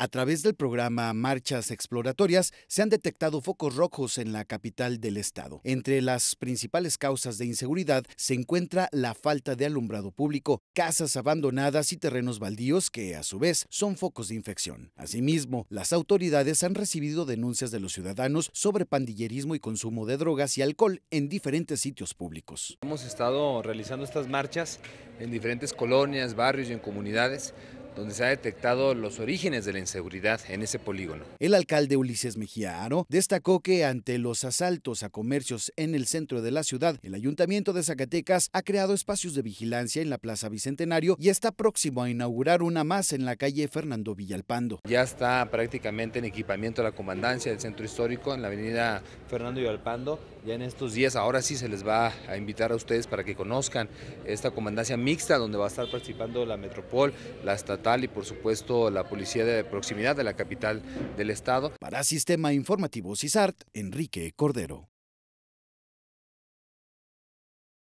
A través del programa Marchas Exploratorias se han detectado focos rojos en la capital del estado. Entre las principales causas de inseguridad se encuentra la falta de alumbrado público, casas abandonadas y terrenos baldíos que a su vez son focos de infección. Asimismo, las autoridades han recibido denuncias de los ciudadanos sobre pandillerismo y consumo de drogas y alcohol en diferentes sitios públicos. Hemos estado realizando estas marchas en diferentes colonias, barrios y en comunidades donde se han detectado los orígenes de la inseguridad en ese polígono. El alcalde Ulises Mejía Aro destacó que ante los asaltos a comercios en el centro de la ciudad, el ayuntamiento de Zacatecas ha creado espacios de vigilancia en la Plaza Bicentenario y está próximo a inaugurar una más en la calle Fernando Villalpando. Ya está prácticamente en equipamiento la comandancia del centro histórico en la avenida Fernando Villalpando ya en estos días, ahora sí se les va a invitar a ustedes para que conozcan esta comandancia mixta donde va a estar participando la Metropol, la Estatal y por supuesto la Policía de Proximidad de la capital del Estado. Para Sistema Informativo CISART, Enrique Cordero.